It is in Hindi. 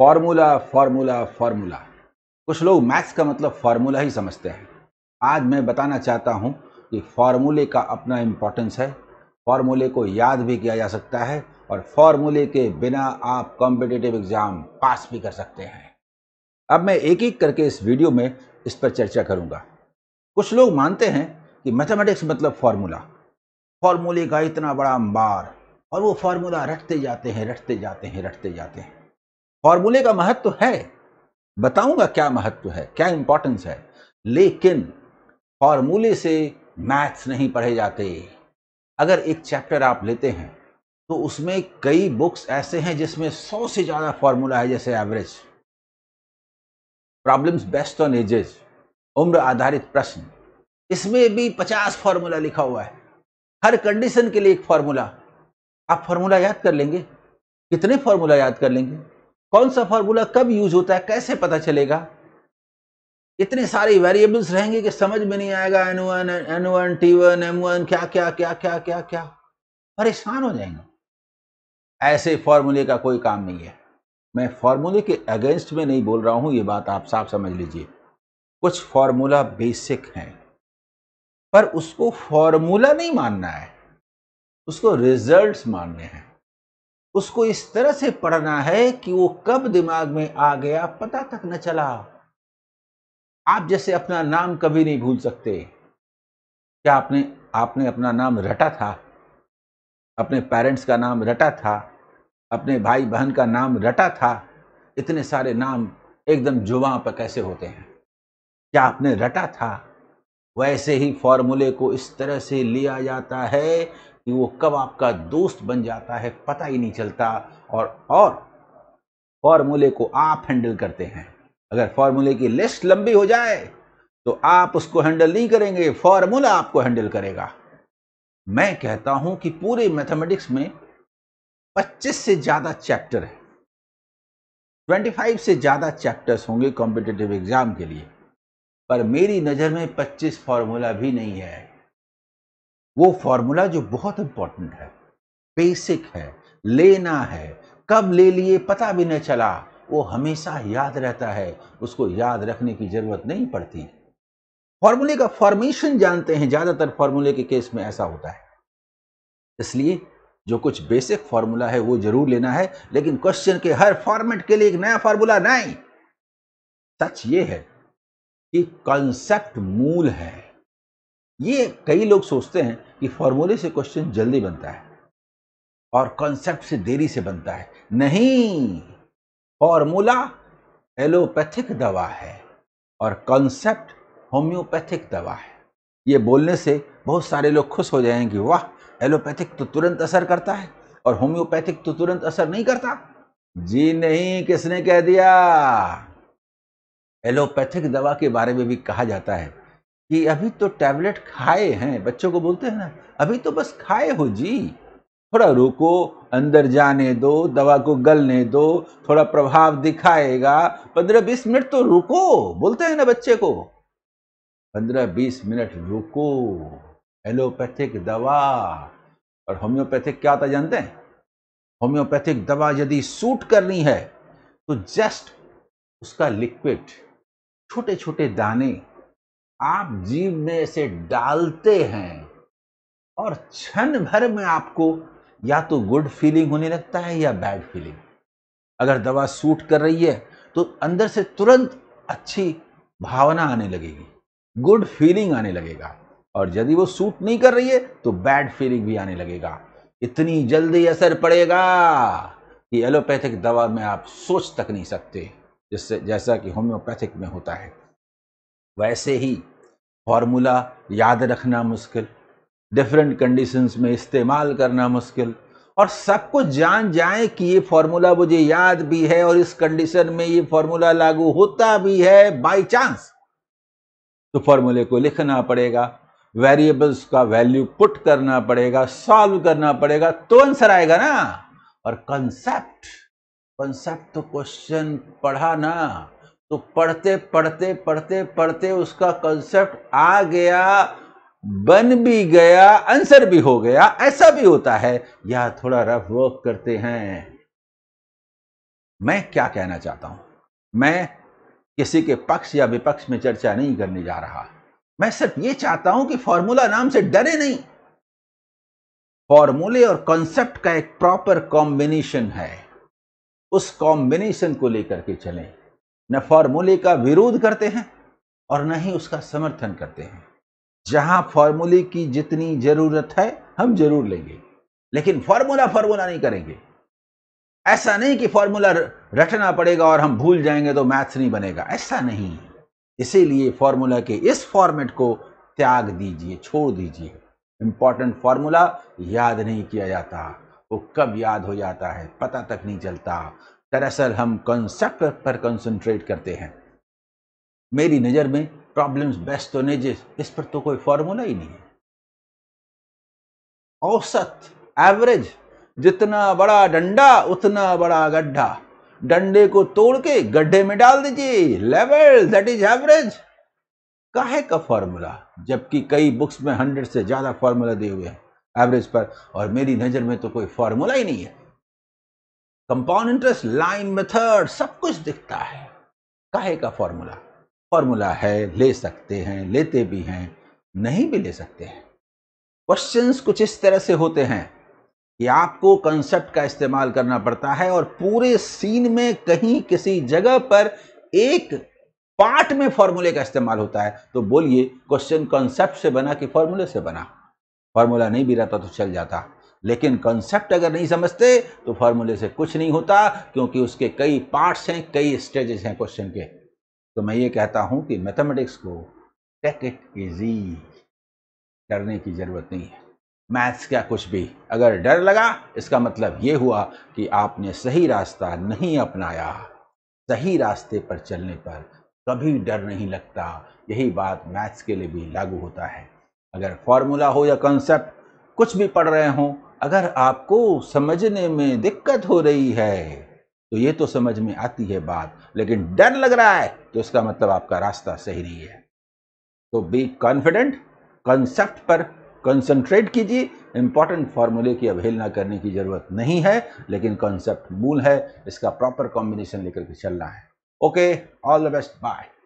फॉर्मूला फॉर्मूला फॉर्मूला कुछ लोग मैथ्स का मतलब फार्मूला ही समझते हैं आज मैं बताना चाहता हूँ कि फार्मूले का अपना इम्पोर्टेंस है फार्मूले को याद भी किया जा सकता है और फार्मूले के बिना आप कॉम्पिटेटिव एग्ज़ाम पास भी कर सकते हैं अब मैं एक एक करके इस वीडियो में इस पर चर्चा करूँगा कुछ लोग मानते हैं कि मैथमेटिक्स मतलब फार्मूला फार्मूले का इतना बड़ा अंबार और वो फार्मूला रटते जाते हैं रटते जाते हैं रटते जाते हैं फॉर्मूले का महत्व है बताऊंगा क्या महत्व है क्या इंपॉर्टेंस है लेकिन फॉर्मूले से मैथ्स नहीं पढ़े जाते अगर एक चैप्टर आप लेते हैं तो उसमें कई बुक्स ऐसे हैं जिसमें सौ से ज़्यादा फॉर्मूला है जैसे average problems based on ages उम्र आधारित प्रश्न इसमें भी पचास फॉर्मूला लिखा हुआ है हर कंडीशन के लिए एक फॉर्मूला आप फॉर्मूला याद कर लेंगे कितने फॉर्मूला याद कर लेंगे कौन सा फॉर्मूला कब यूज होता है कैसे पता चलेगा इतने सारे वेरिएबल्स रहेंगे कि समझ में नहीं आएगा N one N one T one M one क्या क्या क्या क्या क्या क्या परेशान हो जाएंगे ऐसे फॉर्मूले का कोई काम नहीं है मैं फॉर्मूले के अगेंस्ट में नहीं बोल रहा हूं ये बात आप साफ समझ लीजिए कुछ फॉर्मूला बेसिक हैं पर उसको फॉर्मूला नहीं मानना है उसको रिजल्ट्स मानने हैं उसको इस तरह से पढ़ना है कि वो कब दिमाग में आ गया पता तक न चला आप जैसे अपना नाम कभी नहीं भूल सकते क्या आपने आपने अपना नाम रटा था अपने पेरेंट्स का नाम रटा था अपने भाई बहन का नाम रटा था इतने सारे नाम एकदम जुबा पर कैसे होते हैं क्या आपने रटा था वैसे ही फॉर्मूले को इस तरह से लिया जाता है कि वो कब आपका दोस्त बन जाता है पता ही नहीं चलता और और फॉर्मूले को आप हैंडल करते हैं अगर फॉर्मूले की लिस्ट लंबी हो जाए तो आप उसको हैंडल नहीं करेंगे फॉर्मूला आपको हैंडल करेगा मैं कहता हूं कि पूरे मैथमेटिक्स में 25 से ज़्यादा चैप्टर है 25 से ज़्यादा चैप्टर्स होंगे कॉम्पिटेटिव एग्ज़ाम के लिए पर मेरी नज़र में 25 फॉर्मूला भी नहीं है वो फॉर्मूला जो बहुत इंपॉर्टेंट है बेसिक है लेना है कब ले लिए पता भी नहीं चला वो हमेशा याद रहता है उसको याद रखने की जरूरत नहीं पड़ती फॉर्मूले का फॉर्मेशन जानते हैं ज़्यादातर फॉर्मूले के केस में ऐसा होता है इसलिए जो कुछ बेसिक फॉर्मूला है वो जरूर लेना है लेकिन क्वेश्चन के हर फॉर्मेट के लिए एक नया फॉर्मूला नहीं सच ये है कि कॉन्सेप्ट मूल है ये कई लोग सोचते हैं कि फॉर्मूले से क्वेश्चन जल्दी बनता है और कॉन्सेप्ट से देरी से बनता है नहीं फॉर्मूला एलोपैथिक दवा है और कॉन्सेप्ट होम्योपैथिक दवा है ये बोलने से बहुत सारे लोग खुश हो जाएंगे वाह एलोपैथिक तो तुरंत असर करता है और होम्योपैथिक तो तुरंत असर नहीं करता जी नहीं किसने कह दिया एलोपैथिक दवा के बारे में भी कहा जाता है कि अभी तो टैबलेट खाए हैं बच्चों को बोलते हैं ना अभी तो बस खाए हो जी थोड़ा रोको अंदर जाने दो दवा को गलने दो थोड़ा प्रभाव दिखाएगा पंद्रह बीस मिनट तो रुको बोलते हैं ना बच्चे को पंद्रह बीस मिनट रुको एलोपैथिक दवा और होम्योपैथिक क्या होता जानते हैं होम्योपैथिक दवा यदि सूट करनी है तो जस्ट उसका लिक्विड छोटे छोटे दाने आप जीव में इसे डालते हैं और क्षण भर में आपको या तो गुड फीलिंग होने लगता है या बैड फीलिंग अगर दवा सूट कर रही है तो अंदर से तुरंत अच्छी भावना आने लगेगी गुड फीलिंग आने लगेगा और यदि वो सूट नहीं कर रही है तो बैड फीलिंग भी आने लगेगा इतनी जल्दी असर पड़ेगा कि एलोपैथिक दवा में आप सोच तक नहीं सकते जिससे जैसा कि होम्योपैथिक में होता है वैसे ही फार्मूला याद रखना मुश्किल डिफरेंट कंडीशंस में इस्तेमाल करना मुश्किल और सबको जान जाए कि ये फार्मूला मुझे याद भी है और इस कंडीशन में ये फार्मूला लागू होता भी है बाय चांस तो फार्मूले को लिखना पड़ेगा वेरिएबल्स का वैल्यू पुट करना पड़ेगा सॉल्व करना पड़ेगा तो आंसर आएगा ना और कंसेप्ट कंसेप्ट तो क्वेश्चन पढ़ा ना तो पढ़ते पढ़ते पढ़ते पढ़ते उसका कंसेप्ट आ गया बन भी गया आंसर भी हो गया ऐसा भी होता है या थोड़ा रफ वर्क करते हैं मैं क्या कहना चाहता हूं मैं किसी के पक्ष या विपक्ष में चर्चा नहीं करने जा रहा मैं सिर्फ ये चाहता हूं कि फॉर्मूला नाम से डरे नहीं फॉर्मूले और कॉन्सेप्ट का एक प्रॉपर कॉम्बिनेशन है उस कॉम्बिनेशन को लेकर के चलें न फॉर्मूले का विरोध करते हैं और न ही उसका समर्थन करते हैं जहां फॉर्मूले की जितनी जरूरत है हम जरूर लेंगे लेकिन फॉर्मूला फॉर्मूला नहीं करेंगे ऐसा नहीं कि फॉर्मूला रटना पड़ेगा और हम भूल जाएंगे तो मैथ्स नहीं बनेगा ऐसा नहीं इसीलिए फॉर्मूला के इस फॉर्मेट को त्याग दीजिए छोड़ दीजिए इंपॉर्टेंट फॉर्मूला याद नहीं किया जाता वो कब याद हो जाता है पता तक नहीं चलता दरअसल हम कॉन्सेप्ट पर कंसंट्रेट करते हैं मेरी नज़र में प्रॉब्लम्स बेस्ट होने नेजेस इस पर तो कोई फॉर्मूला ही नहीं है औसत एवरेज जितना बड़ा डंडा उतना बड़ा गड्ढा डंडे को तोड़ के गड्ढे में डाल दीजिए लेवल दैट इज एवरेज काहे का फॉर्मूला जबकि कई बुक्स में हंड्रेड से ज़्यादा फॉर्मूला दिए हुए हैं एवरेज पर और मेरी नज़र में तो कोई फॉर्मूला ही नहीं है कंपाउंड इंटरेस्ट लाइन मेथड सब कुछ दिखता है काहे का फॉर्मूला फॉर्मूला है ले सकते हैं लेते भी हैं नहीं भी ले सकते हैं क्वेश्चंस कुछ इस तरह से होते हैं कि आपको कंसेप्ट का इस्तेमाल करना पड़ता है और पूरे सीन में कहीं किसी जगह पर एक पार्ट में फॉर्मूले का इस्तेमाल होता है तो बोलिए क्वेश्चन कॉन्सेप्ट से बना कि फॉर्मूले से बना फॉर्मूला नहीं भी रहता तो चल जाता लेकिन कंसेप्ट अगर नहीं समझते तो फॉर्मूले से कुछ नहीं होता क्योंकि उसके कई पार्ट्स हैं कई स्टेजेस हैं क्वेश्चन के तो मैं ये कहता हूं कि मैथमेटिक्स को टेक इट इजी डरने की ज़रूरत नहीं है मैथ्स क्या कुछ भी अगर डर लगा इसका मतलब ये हुआ कि आपने सही रास्ता नहीं अपनाया सही रास्ते पर चलने पर कभी डर नहीं लगता यही बात मैथ्स के लिए भी लागू होता है अगर फॉर्मूला हो या कंसेप्ट कुछ भी पढ़ रहे हों अगर आपको समझने में दिक्कत हो रही है तो ये तो समझ में आती है बात लेकिन डर लग रहा है तो इसका मतलब आपका रास्ता सही नहीं है तो बी कॉन्फिडेंट कंसेप्ट पर कंसंट्रेट कीजिए इंपॉर्टेंट फॉर्मूले की अवहेलना करने की ज़रूरत नहीं है लेकिन कॉन्सेप्ट मूल है इसका प्रॉपर कॉम्बिनेशन लेकर के चलना है okay all the best bye